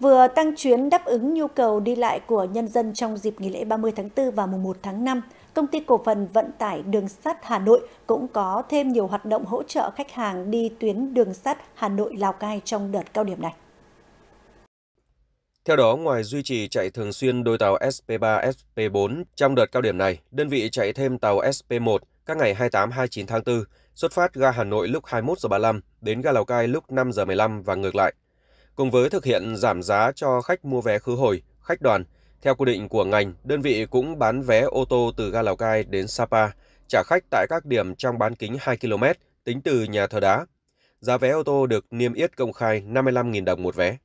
vừa tăng chuyến đáp ứng nhu cầu đi lại của nhân dân trong dịp nghỉ lễ 30 tháng 4 và mùng 1 tháng 5, công ty cổ phần vận tải đường sắt Hà Nội cũng có thêm nhiều hoạt động hỗ trợ khách hàng đi tuyến đường sắt Hà Nội Lào Cai trong đợt cao điểm này. Theo đó, ngoài duy trì chạy thường xuyên đôi tàu SP3, SP4 trong đợt cao điểm này, đơn vị chạy thêm tàu SP1 các ngày 28, 29 tháng 4, xuất phát ga Hà Nội lúc 21 giờ 35 đến ga Lào Cai lúc 5 giờ 15 và ngược lại. Cùng với thực hiện giảm giá cho khách mua vé khứ hồi, khách đoàn, theo quy định của ngành, đơn vị cũng bán vé ô tô từ ga Lào Cai đến Sapa, trả khách tại các điểm trong bán kính 2 km tính từ nhà thờ đá. Giá vé ô tô được niêm yết công khai 55.000 đồng một vé.